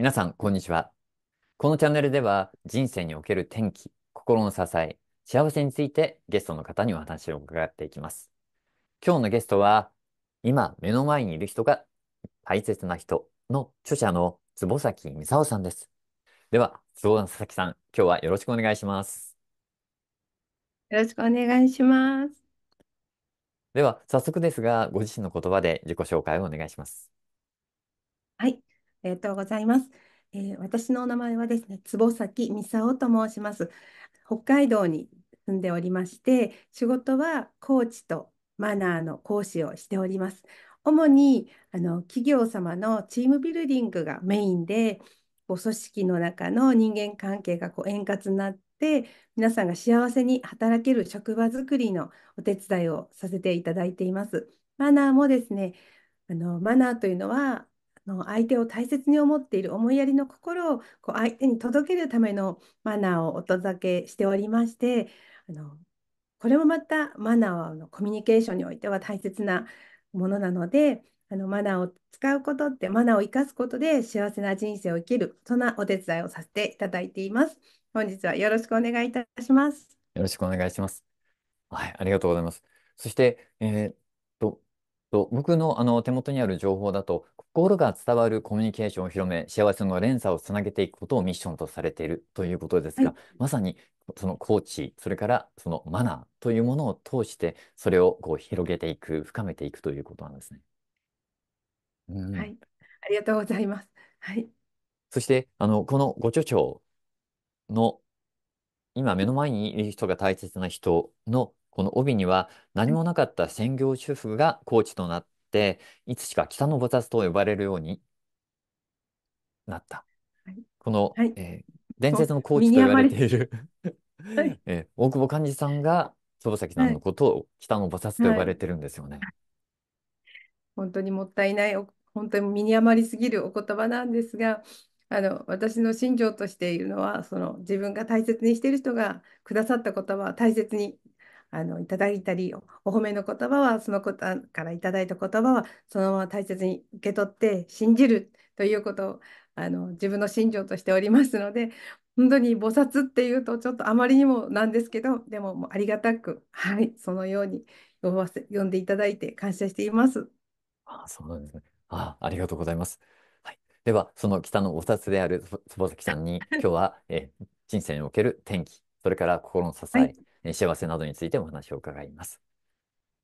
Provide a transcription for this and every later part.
皆さん、こんにちは。このチャンネルでは、人生における転機、心の支え、幸せについてゲストの方にお話を伺っていきます。今日のゲストは、今目の前にいる人が大切な人の著者の坪崎美沙さんです。では、坪崎さん、今日はよろしくお願いします。よろしくお願いします。では、早速ですが、ご自身の言葉で自己紹介をお願いします。はい。ありがとうございます。えー、私のお名前はですね、坪崎美沙と申します。北海道に住んでおりまして、仕事はコーチとマナーの講師をしております。主にあの企業様のチームビルディングがメインで、こう組織の中の人間関係がこう円滑になって、皆さんが幸せに働ける職場づくりのお手伝いをさせていただいています。マナーもですね、あのマナーというのはの相手を大切に思っている思いやりの心をこう相手に届けるためのマナーをお届けしておりましてあのこれもまたマナーはコミュニケーションにおいては大切なものなのであのマナーを使うことってマナーを生かすことで幸せな人生を生きるそんなお手伝いをさせていただいています本日はよろしくお願いいたしますよろしくお願いしますはいありがとうございますそしてえー、っとと僕のあの手元にある情報だと、心が伝わるコミュニケーションを広め、幸せの連鎖をつなげていくことをミッションとされているということですが、まさにそのコーチ、それからそのマナーというものを通して、それをこう広げていく、深めていくということなんですね。うん、はい、ありがとうございます。はい。そして、あの、このご著書の今目の前にいる人が大切な人のこの帯には何もなかった専業主婦がコーチとなって、いつしか北の菩薩と呼ばれるようになった。はい、この、はい、えー、伝説のコーチと言われているはい、えー、大久保寛治さんが坪崎さんのことを北の菩薩と呼ばれてるんですよね。本当にもったいない、本当に身に余りすぎるお言葉なんですが、あの私の信条としているのはその自分が大切にしている人がくださった言葉は大切にあのいただいたり、お褒めの言葉は、そのことからいただいた言葉は、そのまま大切に受け取って、信じるということをあの自分の信条としておりますので、本当に菩薩っていうとちょっとあまりにもなんですけど、でももうありがたく、はい、そのように呼ばせ呼んでいただいて感謝しています。あそうなんですね。あありがとうございます。はい、では、その北の菩薩である坪崎さんに、今日は、え人生における天気、それから心の支え、え幸せなどについてお話を伺います。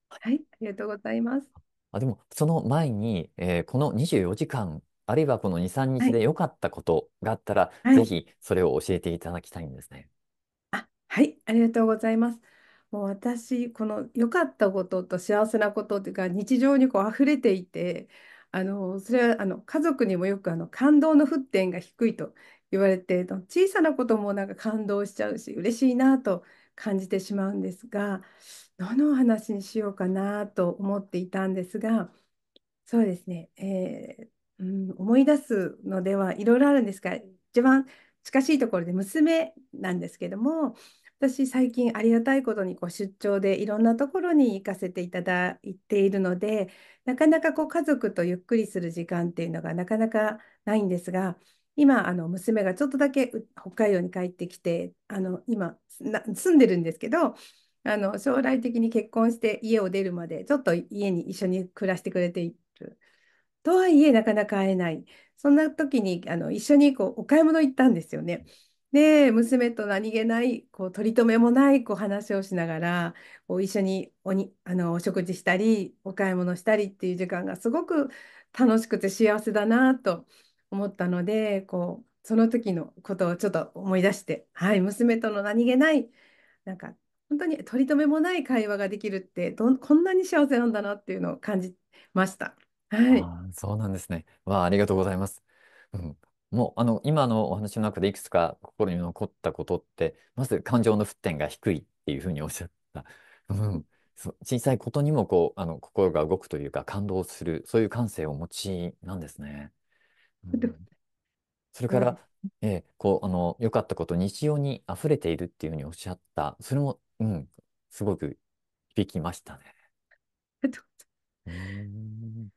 はい、ありがとうございます。あ、でも、その前に、えー、この24時間、あるいはこの2、3日で良かったことがあったら、はぜひそれを教えていただきたいんですね。あ、はい、ありがとうございます。もう私、この良かったことと幸せなことっていうか、日常にこう溢れていて、あの、それはあの家族にもよくあの感動の沸点が低いと言われて、あ小さなこともなんか感動しちゃうし、嬉しいなと感じてしまうんですがどのお話にしようかなと思っていたんですがそうですね、えー、うん、思い出すのではいろいろあるんですが一番近しいところで娘なんですけども私最近ありがたいことにこう出張でいろんなところに行かせていただいているのでなかなかこう家族とゆっくりする時間っていうのがなかなかないんですが今、あの、娘がちょっとだけ北海道に帰ってきて、あの、今、住んでるんですけど、あの、将来的に結婚して家を出るまで、ちょっと家に一緒に暮らしてくれている。とはいえ、なかなか会えない。そんな時に、あの、一緒にこう、お買い物行ったんですよね。で、娘と何気ない、こう、取り留めもない、こう、話をしながら、こう、一緒におに、あの、お食事したり、お買い物したりっていう時間がすごく楽しくて幸せだなと思ったのでこうその時のことをちょっと思い出して、はい、娘との何気ないなんか本当に取り留めもない会話ができるってどこんなに幸せなんだなっていうのを感じました。はい、あそうなんですね。わあ、りがとうございます。うん、もうあの今のお話の中でいくつか心に残ったことってまず感情の沸点が低いっていうふうにおっしゃった。うんそ小さいことにもこうあの心が動くというか感動するそういう感性をお持ちなんですね。それから、えー、こう、あの、良かったこと、日常に溢れているっていうふうにおっしゃった、それも、うん、すごく響きましたね。うん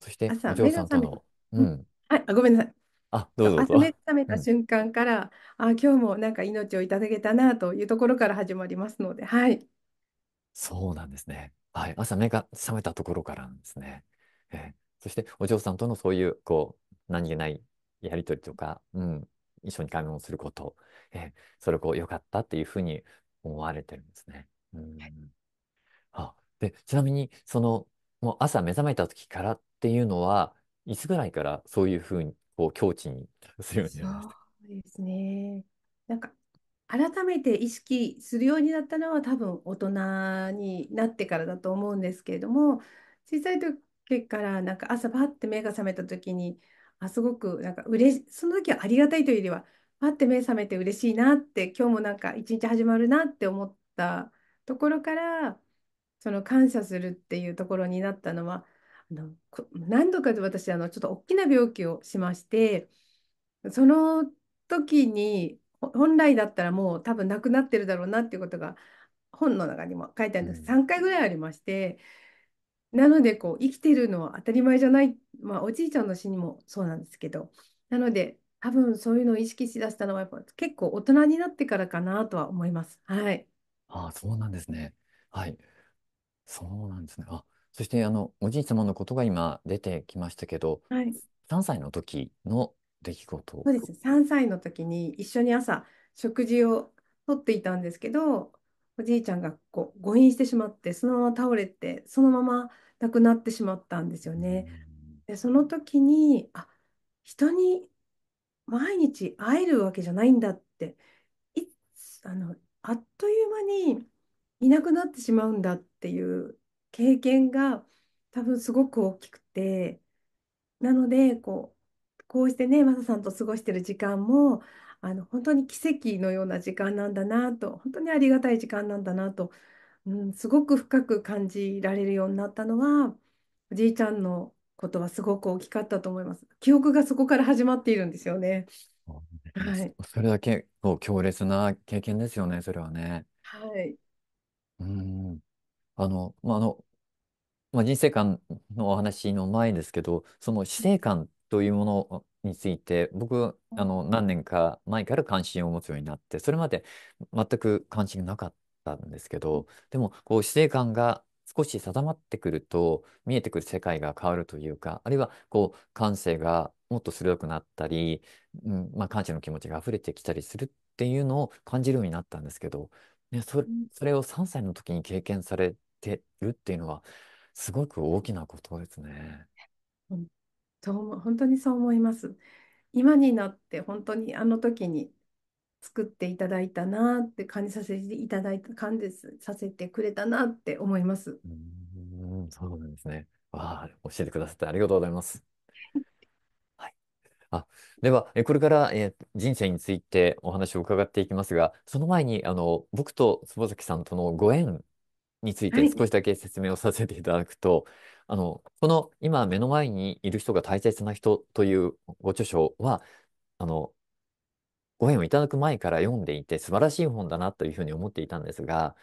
そして、朝お嬢さんとの、うんはいあごめんなさいあ、どうぞどう目ぞ。が覚めた瞬間からあ今日もなんか命をいただけたなというところから始まりますのではいそうなんですね。はい。朝目が覚めたところからなんですね。えーそして、お嬢さんとのそういう、こう何気ないやり取りとか、うん、一緒に買い物すること、えそれをこう良かったっていうふうに思われてるんですね。うん、はあでちなみに、その、もう朝目覚めた時からっていうのは、いつぐらいからそういうふうにこう境地にするようになりましたそうですね。なんか改めて意識するようになったのは多分大人になってからだと思うんですけれども小さい時からなんか朝パッて目が覚めた時にあ、すごくなんか嬉し、その時はありがたいというよりは、パって目覚めて嬉しいなって、今日もなんか一日始まるなって思ったところから、その感謝するっていうところになったのは、あの何度かで私、あのちょっと大きな病気をしまして、その時に、本来だったらもう多分なくなってるだろうなっていうことが本の中にも書いてあるんです3回ぐらいありましてなのでこう生きてるのは当たり前じゃない、まあ、おじいちゃんの死にもそうなんですけどなので多分そういうのを意識しだしたのはやっぱ結構大人になってからかなとは思います。はい、ああ、そうなんですね。はい。そうなんですね。あ、そしてあのおじい様のことが今出てきましたけど、はい、3歳の時の出来事。そうです3歳の時に一緒に朝食事をとっていたんですけどおじいちゃんがこう誤飲してしまってそのまま倒れてそのまま亡くなってしまったんですよね。でその時にあ人に毎日会えるわけじゃないんだっていあのあっという間にいなくなってしまうんだっていう経験が多分すごく大きくてなのでこうこうしてねマサさんと過ごしてる時間もあの本当に奇跡のような時間なんだなと本当にありがたい時間なんだなと、うん、すごく深く感じられるようになったのはおじいちゃんのことはすごく大きかったと思います。記憶がそこから始まっているんですよね。はい、それだけこ強烈な経験ですよね、それはね。はい。うん。あの、まあ、あの、まあ、人生観のお話の前ですけど、その死生観というものについて、僕、あの、何年か前から関心を持つようになって、それまで全く関心がなかったんですけど、でも、こう、死生観が少し定まってくると、見えてくる世界が変わるというか、あるいは、こう、感性がもっと鋭くなったり、うん、まあ、感謝の気持ちが溢れてきたりするっていうのを感じるようになったんですけど、ね、それ、それを3歳の時に経験されてるっていうのは、すごく大きなことですね。そう本当にそう思います。今になって本当にあの時に作っていただいたなって感じさせていただいた、感じさせてくれたなって思います。うん、そうなんですね。わあ、教えてくださってありがとうございます。はいあ、では、えこれから、え人生についてお話を伺っていきますが、その前に、あの、僕と坪崎さんとのご縁について少しだけ説明をさせていただくと、あの、この今目の前にいる人が大切な人というご著書は、あの、ご縁をいただく前から読んでいて素晴らしい本だなというふうに思っていたんですが、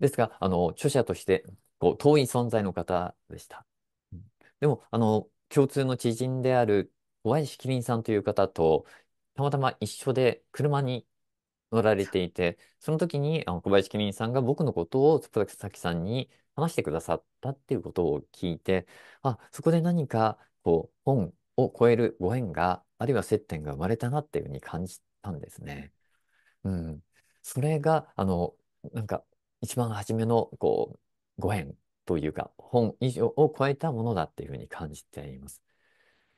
ですが、あの、著者としてこう遠い存在の方でした。でも、あの、共通の知人である小林麒麟さんという方と、たまたま一緒で車に乗られていて、その時にあの小林君さんが僕のことを佐々木さんに話してくださったっていうことを聞いて、あ、そこで何かこう本を超えるご縁が、あるいは接点が生まれたなっていうふうに感じたんですね。うん。それが、あの、なんか一番初めのこうご縁というか、本以上を超えたものだっていうふうに感じています。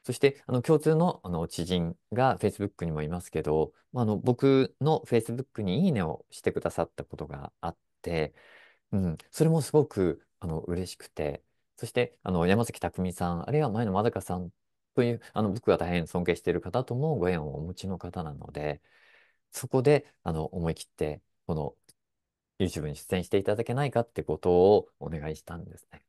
そして、あの、共通の、あの、知人が Facebook にもいますけど、まあ、あの、僕の Facebook にいいねをしてくださったことがあって、うん、それもすごく、あの、嬉しくて、そして、あの、山崎匠さん、あるいは前野まどかさんという、あの、僕が大変尊敬している方ともご縁をお持ちの方なので、そこで、あの、思い切って、この、YouTube に出演していただけないかってことをお願いしたんですね。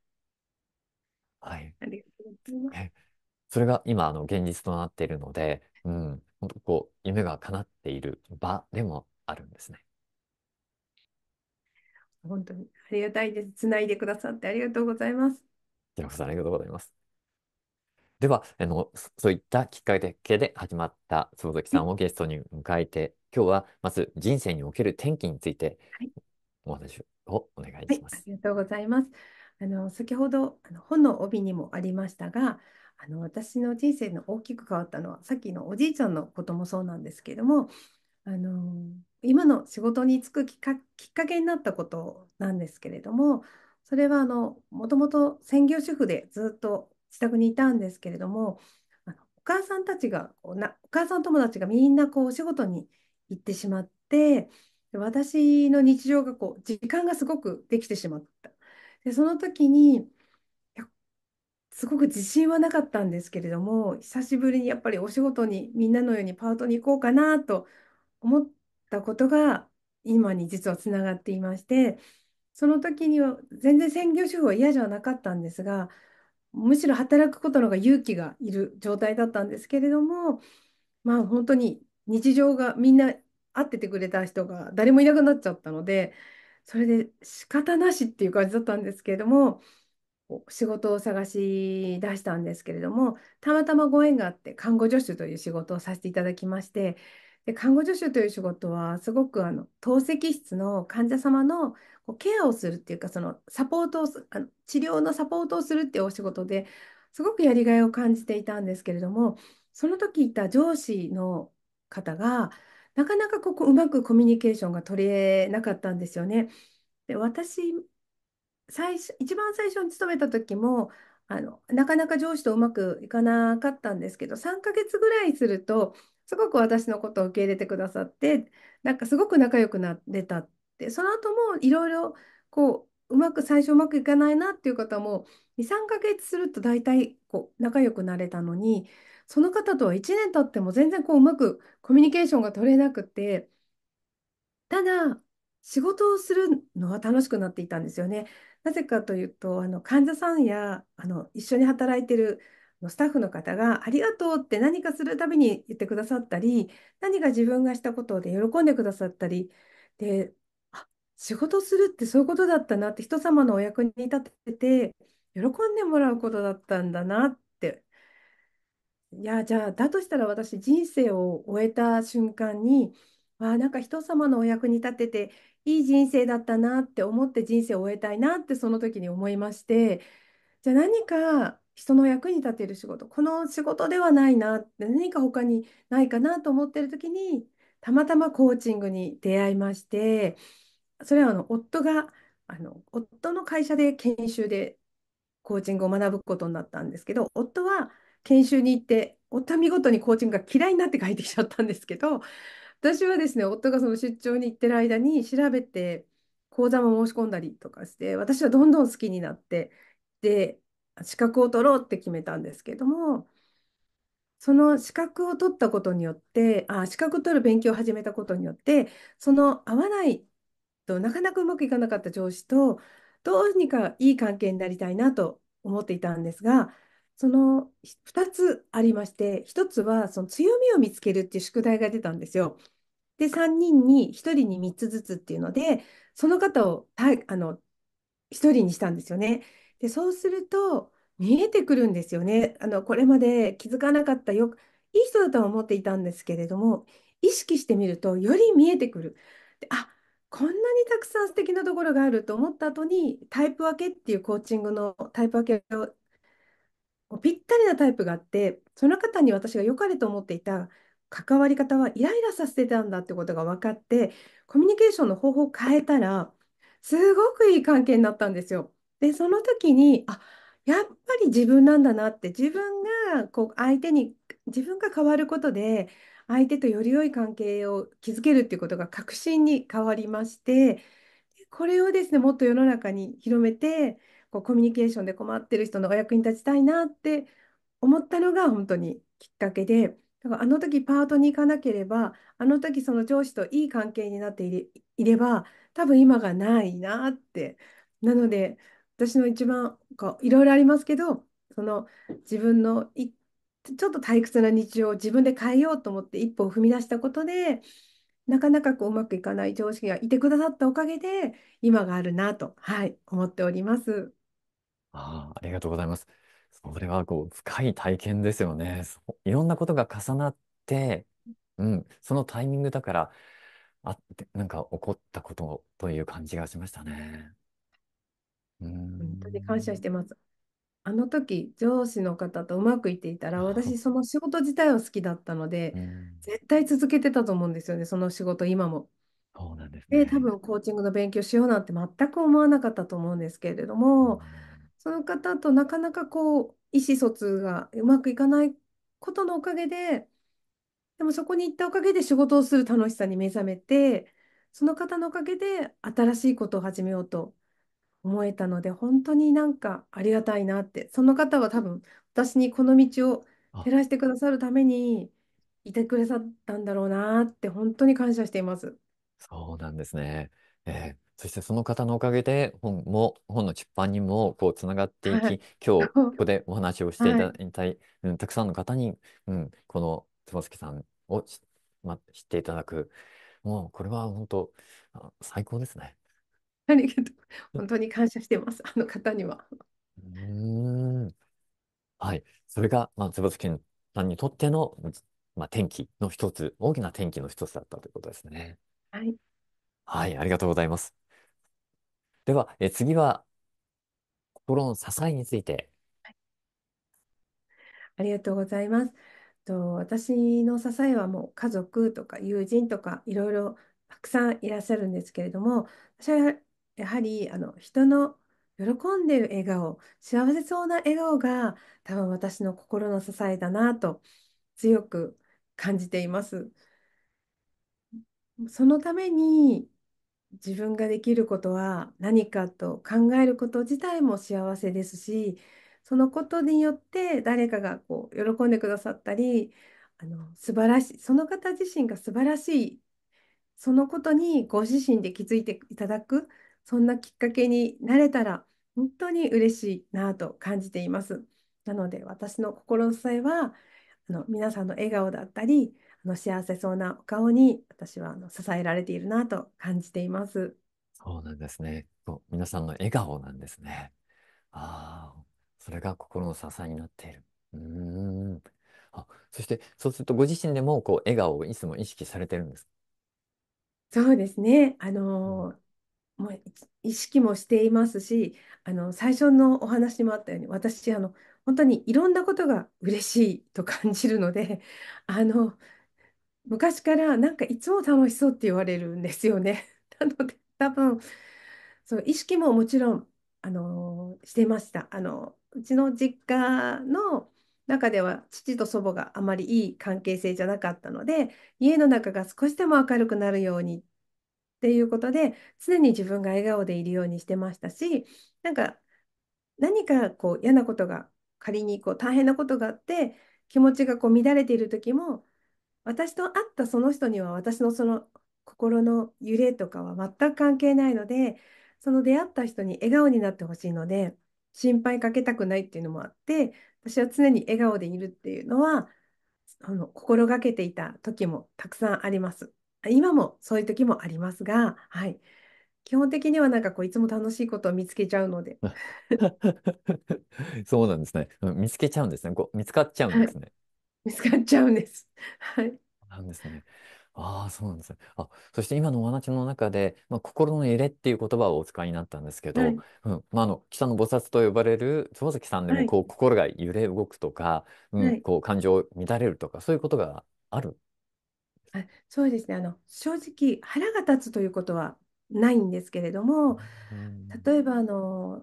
はい。ありがとうございます。それが今、あの、現実となっているので、うん、本当こう、夢が叶っている場でもあるんですね。本当にありがたいです。つないでくださってありがとうございます。平子さん、ありがとうございます。では、あの、そういったきっかけで始まった坪崎さんをゲストに迎えて、今日はまず人生における転機についてお話をお願いはい、しまありがとうございます。あの先ほどあの本の帯にもありましたがあの私の人生の大きく変わったのはさっきのおじいちゃんのこともそうなんですけどもあの今の仕事に就くきっかけになったことなんですけれどもそれはあのもともと専業主婦でずっと自宅にいたんですけれどもお母さんたちがお母さん友達がみんなこうお仕事に行ってしまって私の日常がこう時間がすごくできてしまったで、その時に、すごく自信はなかったんですけれども、久しぶりにやっぱりお仕事にみんなのようにパートに行こうかなと思ったことが今に実はつながっていまして、その時には全然専業主婦は嫌じゃなかったんですが、むしろ働くことの方が勇気がいる状態だったんですけれども、まあ本当に日常がみんな会っててくれた人が誰もいなくなっちゃったので、それで仕方なしっていう感じだったんですけれども仕事を探し出したんですけれどもたまたまご縁があって看護助手という仕事をさせていただきましてで看護助手という仕事はすごくあの透析室の患者様のケアをするっていうかそのサポートをあの治療のサポートをするっていうお仕事ですごくやりがいを感じていたんですけれどもその時いた上司の方がなかなかここうまくコミュニケーションが取れなかったんですよね。で私最初一番最初に勤めた時もあのなかなか上司とうまくいかなかったんですけど3ヶ月ぐらいするとすごく私のことを受け入れてくださってなんかすごく仲良くなれたってその後もいろいろこううまく最初うまくいかないなっていう方も23ヶ月すると大体こう仲良くなれたのにその方とは1年経っても全然こううまくコミュニケーションが取れなくて、ただ、仕事をするのは楽しくなっていたんですよね。なぜかというと、あの患者さんやあの一緒に働いてるスタッフの方がありがとうって何かするたびに言ってくださったり、何か自分がしたことで喜んでくださったり、で、あ、仕事するってそういうことだったなって人様のお役に立てて、喜んでもらうことだったんだなっいや、じゃあ、だとしたら私、人生を終えた瞬間に、ああ、なんか人様のお役に立てて、いい人生だったなって思って人生を終えたいなってその時に思いまして、じゃあ何か人の役に立てる仕事、この仕事ではないなって、何か他にないかなと思ってる時に、たまたまコーチングに出会いまして、それはあの夫が、あの夫の会社で研修でコーチングを学ぶことになったんですけど、夫は研修に行って、おたみ見事にコーチングが嫌いになって帰ってきちゃったんですけど、私はですね、夫がその出張に行ってる間に調べて、講座も申し込んだりとかして、私はどんどん好きになって、で、資格を取ろうって決めたんですけども、その資格を取ったことによって、あ、資格を取る勉強を始めたことによって、その合わないとなかなかうまくいかなかった上司と、どうにかいい関係になりたいなと思っていたんですが、その2つありまして、1つはその強みを見つけるっていう宿題が出たんですよ。で、3人に1人に3つずつっていうので、その方をたあの1人にしたんですよね。で、そうすると見えてくるんですよね。あのこれまで気づかなかったよいい人だとは思っていたんですけれども、意識してみるとより見えてくる。であこんなにたくさん素敵なところがあると思った後にタイプ分けっていうコーチングのタイプ分けをこうぴったりなタイプがあってその方に私が良かれと思っていた関わり方はイライラさせてたんだってことが分かってコミュニケーションの方法を変えたらすごくいい関係になったんですよ。でその時にあやっぱり自分なんだなって自分がこう相手に自分が変わることで相手とより良い関係を築けるっていうことが確信に変わりましてこれをですねもっと世の中に広めてこうコミュニケーションで困ってる人のお役に立ちたいなって思ったのが本当にきっかけで、だからあの時パートに行かなければ、あの時その上司といい関係になっていれば、多分今がないなって。なので、私の一番いろいろありますけど、その自分のちょっと退屈な日常を自分で変えようと思って一歩を踏み出したことで、なかなかこううまくいかない常識がいてくださったおかげで、今があるなと、はい、思っております。ああ、ありがとうございます。それはこう、深い体験ですよね。そういろんなことが重なって、うん、そのタイミングだから、あって、なんか起こったことという感じがしましたね。うー本当に感謝してます。あの時、上司の方とうまくいっていたら、私、その仕事自体は好きだったので、絶対続けてたと思うんですよね、その仕事、今も。そうなんですで、多分コーチングの勉強しようなんて全く思わなかったと思うんですけれどうも、んその方となかなかこう、意思疎通がうまくいかないことのおかげで、でもそこに行ったおかげで仕事をする楽しさに目覚めて、その方のおかげで新しいことを始めようと思えたので、本当になんかありがたいなって、その方は多分私にこの道を照らしてくださるためにいてくれさったんだろうなって、本当に感謝しています。そうなんですね。えーそしてその方のおかげで本も本の出版にもこうつながっていき、はい、今日 ここでお話をしていただいた、はいうん、たくさんの方に、うん、この坪月さんを知,、ま、知っていただくもうこれは本当最高ですね。ありがとう。本当に感謝してます、あの方には。うんはい、それが、まあ、坪月さんにとっての、まあ、転の一つ、大きな天気の一つだったということですね。はい。はい、ありがとうございます。では、え次は、心の支えについて。ありがとうございます。と私の支えはもう家族とか友人とかいろいろたくさんいらっしゃるんですけれども、私はやはりあの人の喜んでる笑顔、幸せそうな笑顔が多分私の心の支えだなと強く感じています。そのために自分ができることは何かと考えること自体も幸せですしそのことによって誰かがこう喜んでくださったりあの素晴らしいその方自身が素晴らしいそのことにご自身で気づいていただくそんなきっかけになれたら本当に嬉しいなと感じています。なので私の心の支えはあの皆さんの笑顔だったりあの幸せそうなお顔に私はあの支えられているなと感じています。そうなんですね。皆さんの笑顔なんですね。ああ、それが心の支えになっている。うん。あ、そしてそうするとご自身でもこう笑顔をいつも意識されてるんですそうですね。あのーもう意識もしていますしあの最初のお話にもあったように私あの本当にいろんなことが嬉しいと感じるのであの昔からなんかいつも楽しそうって言われるんですよね。なので多分そう意識ももちろん、あのしてました。あのうちの実家の中では父と祖母があまりいい関係性じゃなかったので家の中が少しでも明るくなるようにっていうことで常に自分が笑顔でいるようにしてましたしなんか何かこう嫌なことが仮にこう大変なことがあって気持ちがこう乱れている時も私と会ったその人には私のその心の揺れとかは全く関係ないのでその出会った人に笑顔になってほしいので心配かけたくないっていうのもあって私は常に笑顔でいるっていうのはあの心がけていた時もたくさんあります。今もそういう時もありますが、はい、基本的にはなんかこういつも楽しいことを見つけちゃうので。そうなんですね。見つけちゃうんですね。こう見つかっちゃうんですね。見つかっちゃうんです。はい。なんですね。ああ、そうなんですね。あ、そして今のお話の中で、まあ、心の揺れっていう言葉をお使いになったんですけはど、い。うん、まあ、あの、北の菩薩と呼ばれる坪崎さんでも、こう、心が揺れ動くとか、うはん、い。こう、感情乱れるとか、そういうことがある。あ、そうですね。あの、正直腹が立つということはないんですけれども、うん、例えばあの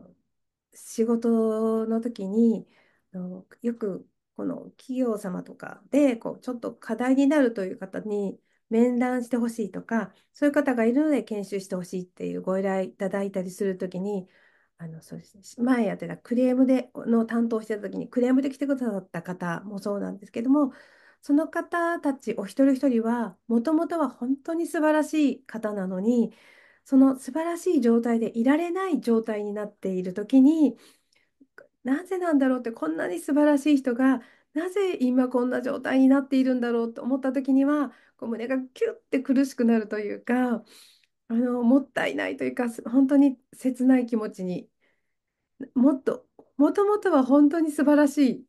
仕事の時にあのよくこの企業様とかでこうちょっと課題になるという方に面談してほしいとかそういう方がいるので研修してほしいっていうご依頼いただいたりするときにあのそうです、ね、前やってたクレームでの担当してた時にクレームで来てくださった方もそうなんですけどもその方たちお一人一人はもともとは本当に素晴らしい方なのにその素晴らしい状態でいられない状態になっている時になぜなんだろうってこんなに素晴らしい人がなぜ今こんな状態になっているんだろうと思った時にはこう胸がキュッて苦しくなるというかあのもったいないというか本当に切ない気持ちにもっともともとは本当に素晴らしい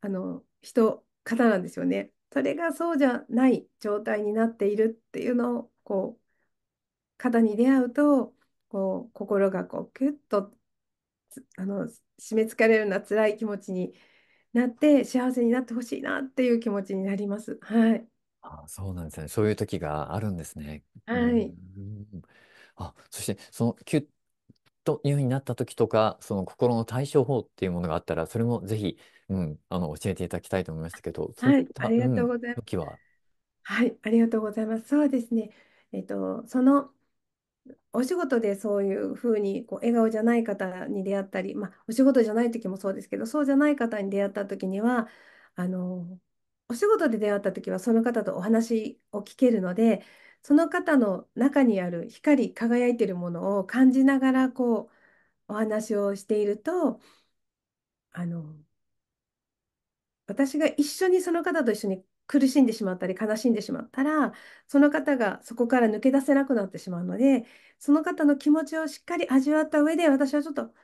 あの人方なんですよね。それがそうじゃない状態になっているっていうのをこう方に出会うとこう心がこうキュッとあの締め付かれるような辛い気持ちになって幸せになってほしいなっていう気持ちになります。はい。あ、そうなんですね。そういう時があるんですね。はい。あ、そして、その、キュッというふうになった時とか、その心の対処法っていうものがあったら、それもぜひ、うん、あの、教えていただきたいと思いましたけど、はい。ありがとうございます。時は、はい。ありがとうございます。そうですね。えっと、そのお仕事でそういうふうにこう笑顔じゃない方に出会ったり、まあ、お仕事じゃない時もそうですけどそうじゃない方に出会った時にはあのお仕事で出会った時はその方とお話を聞けるのでその方の中にある光り輝いてるものを感じながらこうお話をしているとあの私が一緒にその方と一緒に苦しんでしまったり悲しんでしまったらその方がそこから抜け出せなくなってしまうのでその方の気持ちをしっかり味わった上で私はちょっと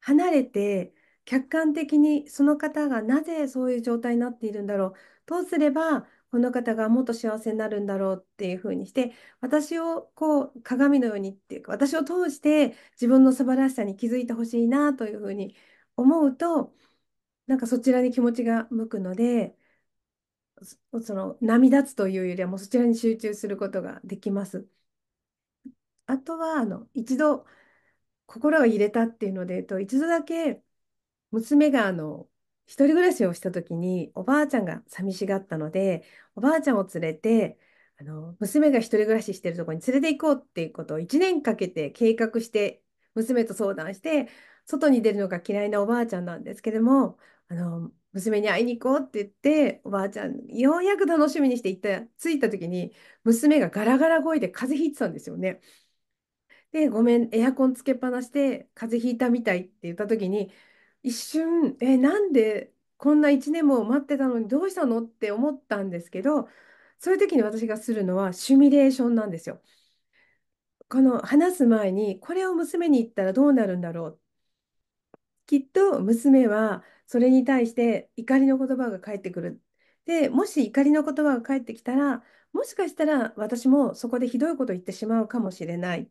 離れて客観的にその方がなぜそういう状態になっているんだろうどうすればこの方がもっと幸せになるんだろうっていうふうにして私をこう鏡のようにっていうか私を通して自分の素晴らしさに気づいてほしいなというふうに思うとなんかそちらに気持ちが向くので。その波立つというよりはもうそちらに集中することができます。あとはあの一度心が揺れたっていうので、えっと、一度だけ娘があの一人暮らしをした時におばあちゃんが寂しがったのでおばあちゃんを連れてあの娘が一人暮らししてるとこに連れて行こうっていうことを1年かけて計画して娘と相談して外に出るのが嫌いなおばあちゃんなんですけどもあの娘に会いに行こうって言って、おばあちゃん、ようやく楽しみにして行った、着いた時に、娘がガラガラ声で風邪ひいてたんですよね。で、ごめん、エアコンつけっぱなしで風邪ひいたみたいって言った時に、一瞬、え、なんでこんな1年も待ってたのにどうしたのって思ったんですけど、そういう時に私がするのはシミュレーションなんですよ。この話す前に、これを娘に言ったらどうなるんだろう。きっと娘はそれに対して怒りの言葉が返ってくる。で、もし怒りの言葉が返ってきたら、もしかしたら私もそこでひどいこと言ってしまうかもしれない。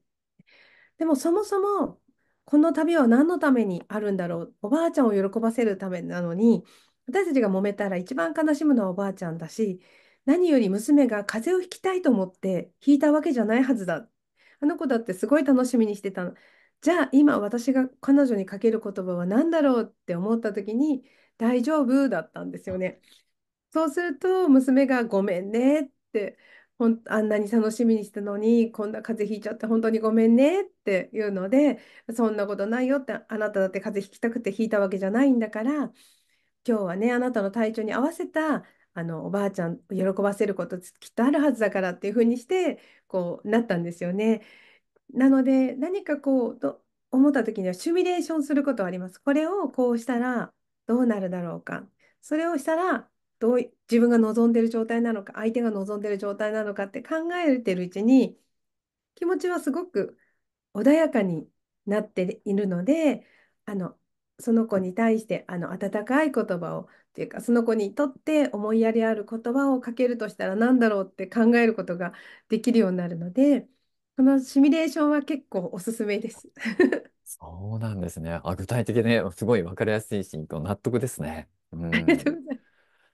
でもそもそも、この旅は何のためにあるんだろう。おばあちゃんを喜ばせるためなのに、私たちが揉めたら一番悲しむのはおばあちゃんだし、何より娘が風邪をひきたいと思って引いたわけじゃないはずだ。あの子だってすごい楽しみにしてたじゃあ今私が彼女にかける言葉は何だろうって思った時に「大丈夫」だったんですよね。そうすると娘が「ごめんね」ってほんあんなに楽しみにしたのにこんな風邪ひいちゃって本当にごめんねっていうのでそんなことないよってあなただって風邪ひきたくてひいたわけじゃないんだから今日はねあなたの体調に合わせたあのおばあちゃん喜ばせることきっとあるはずだからっていうふうにしてこうなったんですよね。なので、何かこう、と思った時にはシミュレーションすることはあります。これをこうしたらどうなるだろうか。それをしたらどう自分が望んでる状態なのか、相手が望んでる状態なのかって考えてるうちに、気持ちはすごく穏やかになっているので、あの、その子に対してあの温かい言葉をというかその子にとって思いやりある言葉をかけるとしたら何だろうって考えることができるようになるのでこのシミュレーションは結構おすすめです。そうなんですね。あ、具体的ですごい分かりやすいし、納得ですね。うん。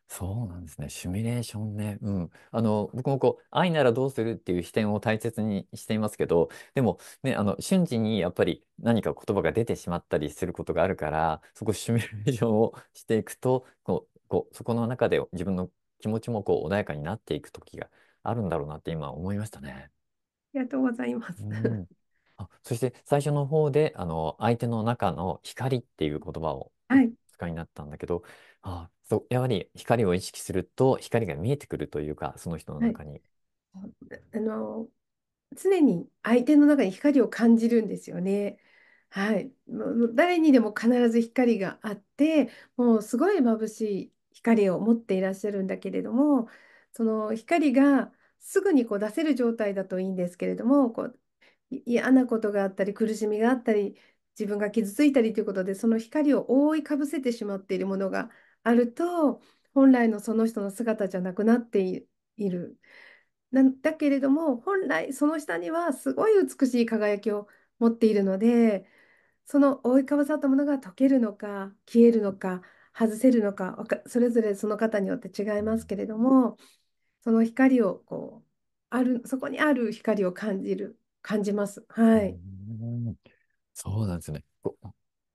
そうなんですね。シミュレーションね。うん。あの、僕もこう、愛ならどうするっていう視点を大切にしていますけど、でもね、あの、瞬時にやっぱり何か言葉が出てしまったりすることがあるから、そこシミュレーションをしていくと、こう、こう、そこの中で自分の気持ちもこう、穏やかになっていく時があるんだろうなって今思いましたね。りがとうございます。あそして最初の方であの相手の中の光っていう言葉を使いになったんだけど、あそうやはり光を意識すると光が見えてくるというかその人のはい。中に。あの、常に相手の中に光を感じるんですよね。はい。もう誰にでも必ず光があって、もうすごい眩しい光を持っていらっしゃるんだけれども、その光がすぐにこう出せる状態だといいんですけれどもこう嫌なことがあったり苦しみがあったり自分が傷ついたりということでその光を覆いかぶせてしまっているものがあると本来のその人の姿じゃなくなっている。なんだけれども本来その下にはすごい美しい輝きを持っているのでその覆いかぶさったものが溶けるのか消えるのか外せるのかそれぞれその方によって違いますけれどもその光をこうあるそこにある光を感じる感じます。はい。そうなんですね。こう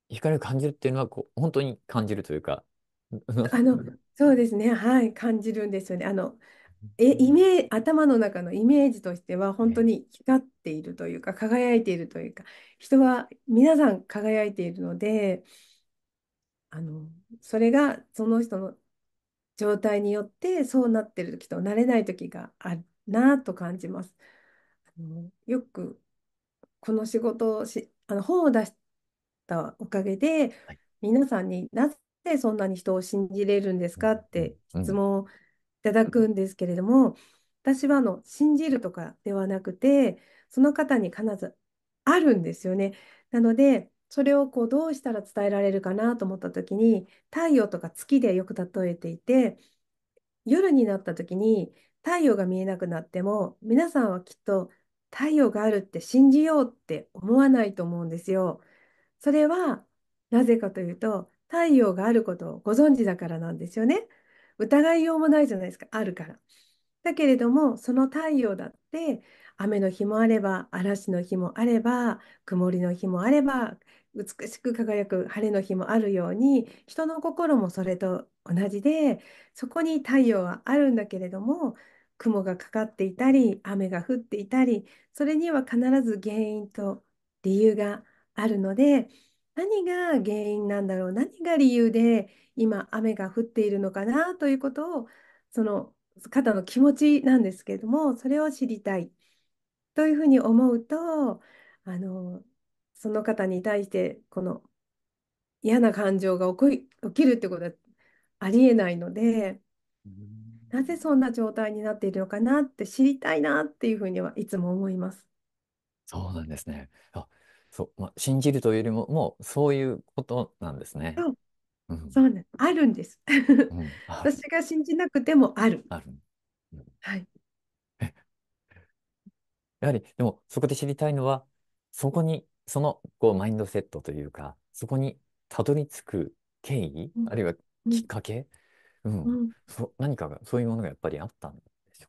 光を感じるっていうのはこう本当に感じるというか。あのそうですね。はい、感じるんですよね。あのえイメージ頭の中のイメージとしては本当に光っているというか輝いているというか人は皆さん輝いているのであのそれがその人の状態によってそうなってる時と慣れない時があるなと感じます。あのよくこの仕事をしあの本を出したおかげで、皆さんになぜそんなに人を信じれるんですかって質問をいただくんですけれども、私はあの信じるとかではなくてその方に必ずあるんですよね。なのでそれをこうどうしたら伝えられるかなと思った時に太陽とか月でよく例えていて夜になった時に太陽が見えなくなっても皆さんはきっと太陽があるって信じようって思わないと思うんですよ。それはなぜかというと太陽があることをご存知だからなんですよね。疑いようもないじゃないですかあるから。だけれどもその太陽だって雨の日もあれば、嵐の日もあれば、曇りの日もあれば、美しく輝く晴れの日もあるように、人の心もそれと同じで、そこに太陽はあるんだけれども、雲がかかっていたり、雨が降っていたり、それには必ず原因と理由があるので、何が原因なんだろう、何が理由で今雨が降っているのかなということを、その方の気持ちなんですけれども、それを知りたい。というふうに思うと、あの、その方に対して、この嫌な感情が起こり、起きるってことはありえないので、なぜそんな状態になっているのかなって知りたいなっていうふうにはいつも思います。そうなんですね。あ、そう、まあ、信じるというよりも、もうそういうことなんですね。そう、うん、そうなん、です。あるんです。私が信じなくてもある。ある。うん、はい。やはり、でも、そこで知りたいのは、そこに、その、こう、マインドセットというか、そこにたどり着く経緯、あるいはきっかけ、ううん、そ、何かが、そういうものがやっぱりあったんでしょ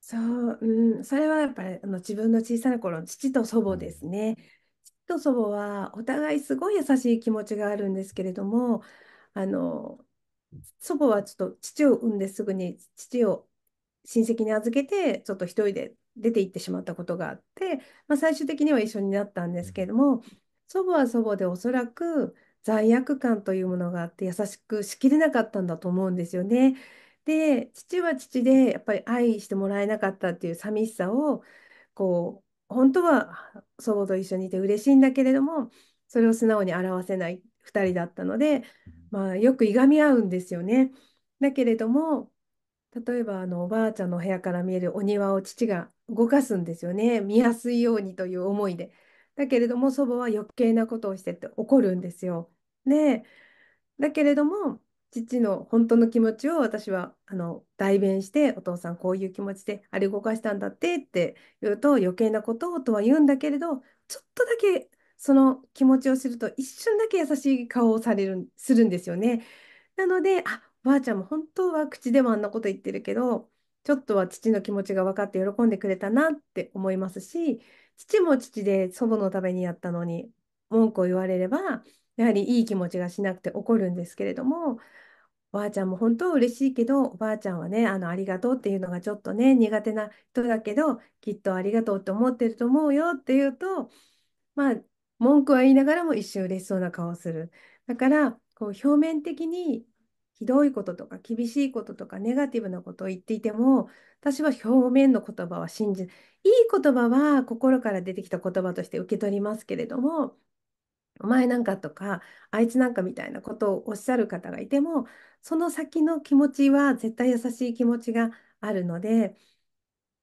そう、うん、それはやっぱりあの自分の小さな頃の父と祖母ですね。父と祖母はお互いすごい優しい気持ちがあるんですけれども、あの祖母はちょっと父を産んですぐに父を親戚に預けてちょっと一人で出て行ってしまったことがあって、まあ、最終的には一緒になったんですけれども祖母は祖母でおそらく罪悪感というものがあって優しくしきれなかったんだと思うんですよね。で父は父でやっぱり愛してもらえなかったっていう寂しさをこう本当は祖母と一緒にいて嬉しいんだけれどもそれを素直に表せない2人だったので、まあ、よくいがみ合うんですよね。だけれども例えばあのおばあちゃんの部屋から見えるお庭を父が動かすんですよね見やすいようにという思いでだけれども祖母は余計なことをしてって怒るんですよでだけれども父の本当の気持ちを私はあの代弁してお父さんこういう気持ちであれ動かしたんだってって言うと余計なことをとは言うんだけれどちょっとだけその気持ちをすると一瞬だけ優しい顔をされるするんですよね。なのであばあちゃんも本当は口ではあんなこと言ってるけどちょっとは父の気持ちが分かって喜んでくれたなって思いますし父も父で祖母のためにやったのに文句を言われればやはりいい気持ちがしなくて怒るんですけれどもおばあちゃんも本当嬉しいけどおばあちゃんはねあのありがとうっていうのがちょっとね苦手な人だけどきっとありがとうって思ってると思うよっていうとまあ文句は言いながらも一瞬嬉しそうな顔をするだからこう表面的にひどいこととか厳しいこととかネガティブなことを言っていても私は表面の言葉は信じいい言葉は心から出てきた言葉として受け取りますけれどもお前なんかとかあいつなんかみたいなことをおっしゃる方がいてもその先の気持ちは絶対優しい気持ちがあるので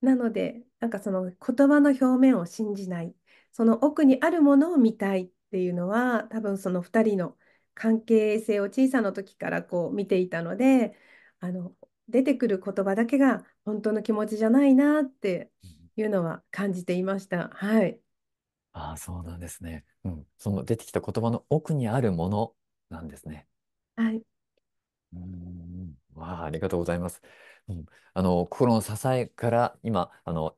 なのでなんかその言葉の表面を信じないその奥にあるものを見たいっていうのは多分その2人の関係性を小さな時からこう見ていたのであの出てくる言葉だけが本当の気持ちじゃないなっていうのは感じていました。はい、ああそうなんですね、うん。その出てきた言葉の奥にあるものなんですね。はい。うんわあ、ありがとうございます。うん、あの心の支えから今あの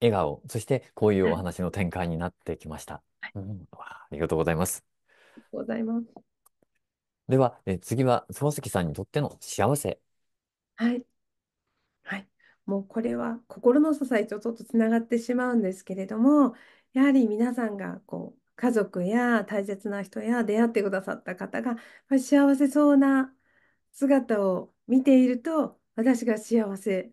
笑顔そしてこういうお話の展開になってきました。はい、うん、わあありがとうございます。ありがとうございます。では、えー次は、漱崎さんにとっての幸せ。はい。はい。もうこれは心の支えとちょっとつながってしまうんですけれども、やはり皆さんがこう家族や大切な人や出会ってくださった方がま幸せそうな姿を見ていると私が幸せ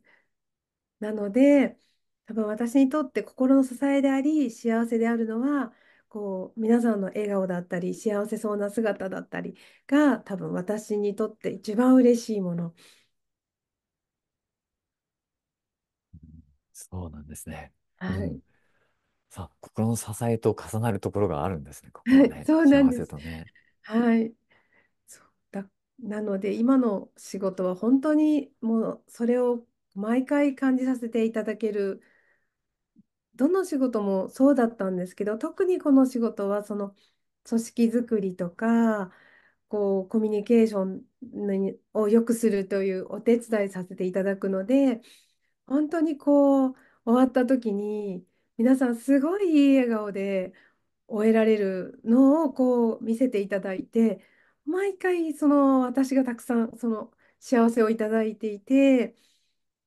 なので、多分私にとって心の支えであり幸せであるのはこう皆さんの笑顔だったり幸せそうな姿だったりが多分私にとって一番嬉しいもの。そうなんですね。はい、うん、さあ心の支えと重なるところがあるんですね。ここはねそうなんです。ね、はい。そうだなので今の仕事は本当にもうそれを毎回感じさせていただけるどの仕事もそうだったんですけど、特にこの仕事はその組織づくりとか、こうコミュニケーションを良くするというお手伝いさせていただくので、本当にこう終わった時に皆さんすごいいい笑顔で終えられるのをこう見せていただいて、毎回その私がたくさんその幸せをいただいていて、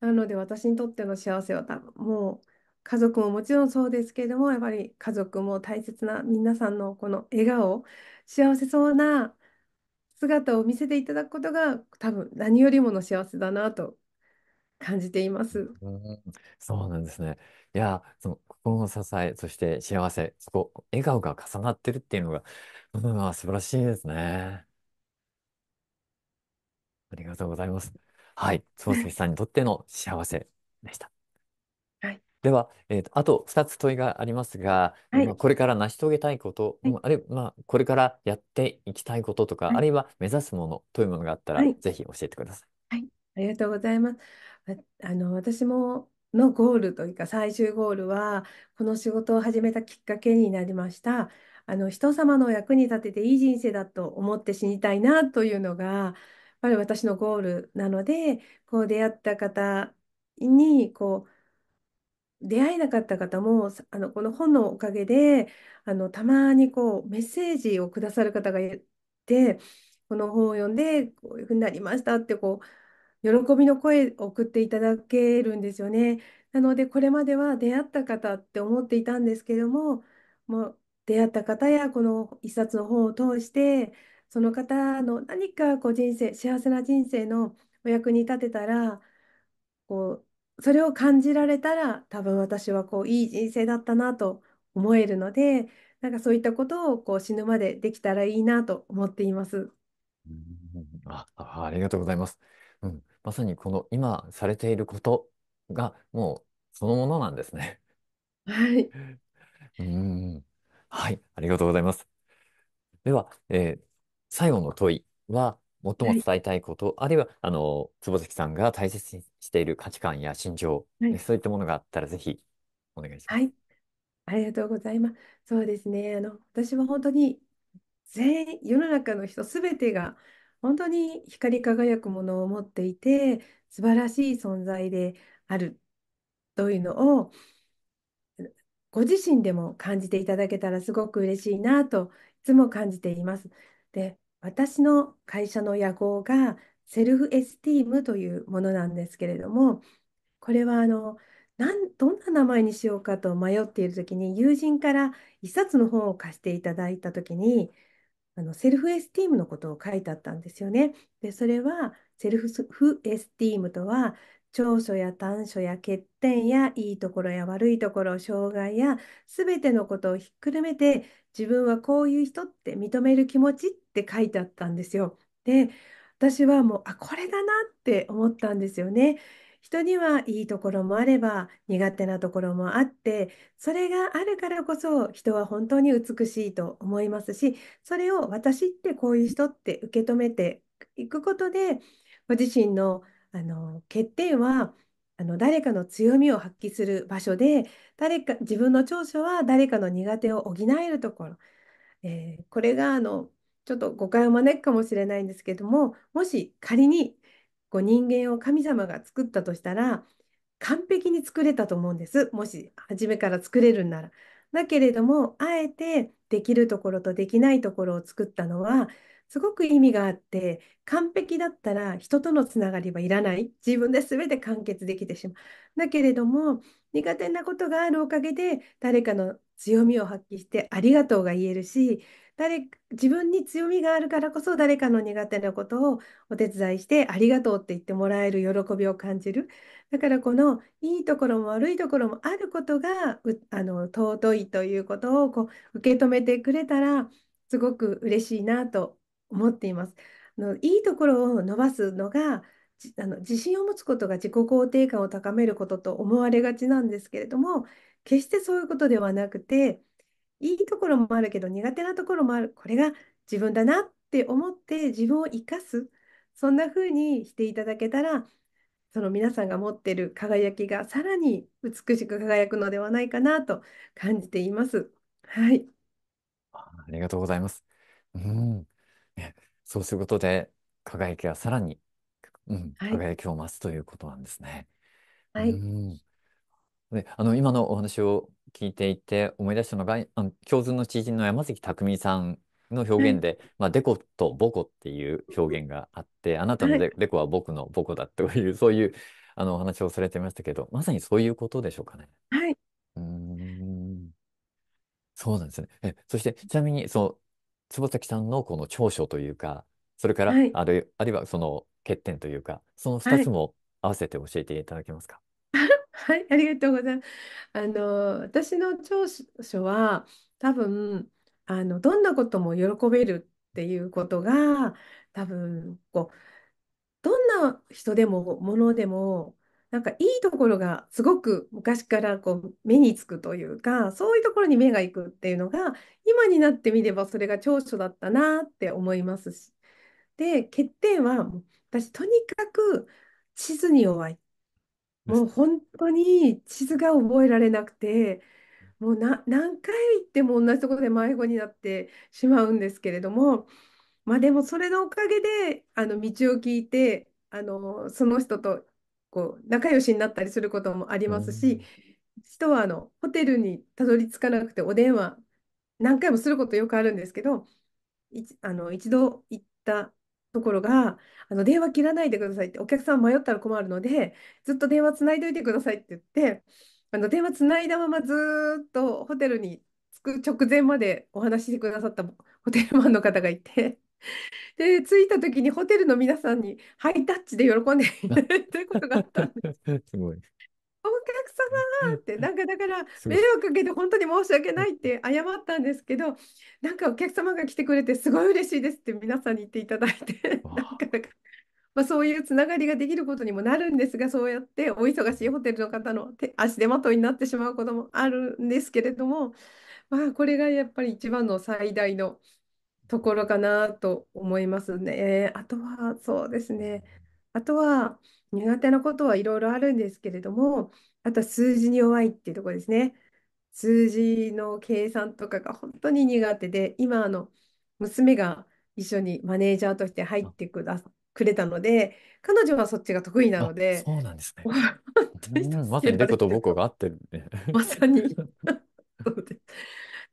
なので私にとっての幸せは多分もう家族ももちろんそうですけれども、やっぱり家族も大切な皆さんのこの笑顔、幸せそうな姿を見せていただくことが多分何よりもの幸せだなと感じています。うん、そうなんですね。いや、その心の支え、そして幸せ、そこ、笑顔が重なってるっていうのが、うん、素晴らしいですね。ありがとうございます。はい、坪崎さんにとっての幸せでした。では、えーと、あと2つ問いがありますが、はい。これから成し遂げたいこと、はい。あるいは、ま、あ、これからやっていきたいこととか、はあるいは目指すものというものがあったはら、い。ぜひ教えてください。はい、ありがとうございます。あ、あの私ものゴールというか最終ゴールはこの仕事を始めたきっかけになりました。あの人様の役に立てていい人生だと思って死にたいなというのがやっぱり私のゴールなのでこう出会った方にこう出会えなかった方も、あの、この本のおかげで、あの、たまにこう、メッセージをくださる方がいて、この本を読んで、こういうふうになりましたって、こう、喜びの声を送っていただけるんですよね。なので、これまでは出会った方って思っていたんですけども、もう出会った方やこの一冊の本を通して、その方の何かこう人生、幸せな人生のお役に立てたら、こうそれを感じられたら、多分私はこういい人生だったなと思えるので、なんかそういったことをこう死ぬまでできたらいいなと思っています。あ、あありがとうございます。うん、まさにこの今されていることがもうそのものなんですね。はい。うん。はい、ありがとうございます。では、えー最後の問いは、最も伝えたいこと、あるいは、あの、坪崎さんが大切にしている価値観や心情、はい。そういったものがあったら、ぜひお願いします。はい。ありがとうございます。そうですね。あの、私は本当に全員、世の中の人すべてが本当に光り輝くものを持っていて、素晴らしい存在であるというのを、ご自身でも感じていただけたらすごく嬉しいなといつも感じています。で、私の会社の野号がセルフエスティームというものなんですけれども、これはあの、なん、どんな名前にしようかと迷っている時に、友人から一冊の本を貸していただいた時に、あのセルフエスティームのことを書いてあったんですよね。で、それはセルフエスティームとは、長所や短所や欠点やいいところや悪いところ、障害やすべてのことをひっくるめて自分はこういう人って認める気持ちっって書いてあったんですよ。で、私はもう、あ、これだなって思ったんですよね。人にはいいところもあれば苦手なところもあってそれがあるからこそ人は本当に美しいと思いますしそれを私ってこういう人って受け止めていくことでご自身のあの欠点はあの誰かの強みを発揮する場所で誰か自分の長所は誰かの苦手を補えるところ、えー、これがあのちょっと誤解を招くかもしれないんですけどももし仮にこう人間を神様が作ったとしたら完璧に作れたと思うんですもし初めから作れるんなら。だけれどもあえてできるところとできないところを作ったのはすごく意味があって完璧だったら人とのつながりはいらない自分で全て完結できてしまうだけれども苦手なことがあるおかげで誰かの強みを発揮してありがとうが言えるし誰、自分に強みがあるからこそ誰かの苦手なことをお手伝いしてありがとうって言ってもらえる喜びを感じる。だからこのいいところも悪いところもあることがうあの尊いということをこう受け止めてくれたらすごく嬉しいなと思っています。あのいいところを伸ばすのがあの自信を持つことが自己肯定感を高めることと思われがちなんですけれども決してそういうことではなくていいところもあるけど苦手なところもある。これが自分だなって思って自分を生かす。そんな風にしていただけたら、その皆さんが持ってる輝きがさらに美しく輝くのではないかなと感じています。はい。ありがとうございます。うん。そうすることで、輝きがさらに、うん、輝きを増すということなんですね。はうい。ん。で、あの、今のお話を聞いていて思い出したのが、あの、共通の知人の山崎匠さんの表現で、まあ、デコとボコっていう表現があって、あなたのデ、デコは僕のボコだという、そういう、あの、お話をされてましたけど、まさにそういうことでしょうかね。はい。うん。そうなんですね。え、そしてちなみに、その、坪崎さんのこの長所というか、それから、あるい、あるいはその欠点というか、その2つも合わせて教えていただけますかはい、ありがとうございます。あの、私の長所は、多分、あの、どんなことも喜べるっていうことが、多分、こう、どんな人でも、ものでも、なんかいいところがすごく昔からこう目につくというか、そういうところに目がいくっていうのが、今になってみればそれが長所だったなって思いますし。で、欠点は、私とにかく地図に弱い。もう本当に地図が覚えられなくて、もうな何回行っても同じところで迷子になってしまうんですけれども、まあでもそれのおかげで、あの道を聞いて、あのその人とこう仲良しになったりすることもありますし、人はあのホテルにたどり着かなくてお電話何回もすることよくあるんですけど、いあの一度行ったところが、あの電話切らないでくださいって、お客さん迷ったら困るので、ずっと電話つないでおいてくださいって言って、あの電話つないだままずっとホテルに着く直前までお話してくださったホテルマンの方がいて、で、着いた時にホテルの皆さんにハイタッチで喜んでいただいたことがあったんです。すごい。さってなんかだから迷惑かけて本当に申し訳ないって謝ったんですけどなんかお客様が来てくれてすごい嬉しいですって皆さんに言っていただいてなんかなんかまあ、そういうつながりができることにもなるんですがそうやってお忙しいホテルの方の手足手まといになってしまうこともあるんですけれども、まあ、これがやっぱり一番の最大のところかなと思いますね。あとはそうですねあとは苦手なことはいろいろあるんですけれどもあとは数字に弱いっていうところですね。数字の計算とかが本当に苦手で、今、あの、娘が一緒にマネージャーとして入ってくだ、くれたので、彼女はそっちが得意なのあ、で、そうなんですね。本当にうんまさ助にかレコれとてボコが合ってるね。まさに。そうです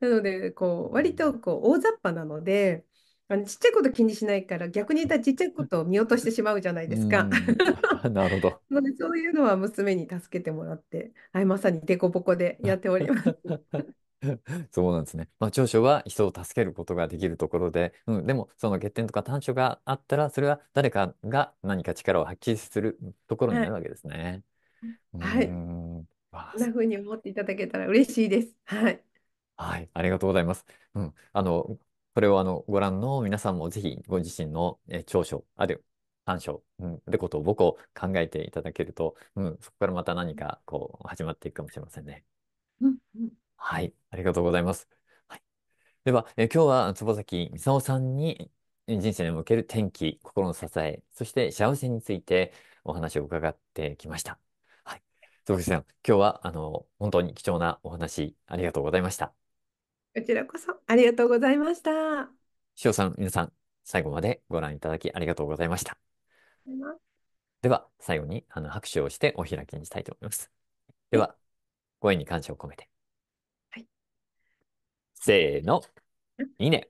なので、こう、割とこう大雑把なので、あのちっちゃいこと気にしないから逆に言ったらちっちゃいことを見落としてしまうじゃないですか。なるほど。そういうのは娘に助けてもらって、はい、まさにデコボコでやっております。そうなんですね。まあ、長所は人を助けることができるところで、うん、でもその欠点とか短所があったら、それは誰かが何か力を発揮するところになるわけですね。はい。うんはい、そんな風に思っていただけたら嬉しいです。はい。はい、ありがとうございます。うん、あのそれをあのご覧の皆さんもぜひご自身の、え長所ある短所、うん、ってことを僕を考えていただけると、うん、そこからまた何かこう始まっていくかもしれませんね。はい、ありがとうございます。はい、では、え今日は坪崎操さんに人生における転機、心の支え、そして幸せについてお話を伺ってきました。はい。坪崎さん、今日はあの本当に貴重なお話ありがとうございました。こちらこそありがとうございました。塩さん、皆さん、最後までご覧いただきありがとうございました。では、最後にあの拍手をしてお開きにしたいと思います。では、ご縁に感謝を込めて。はい、せーの、いいね。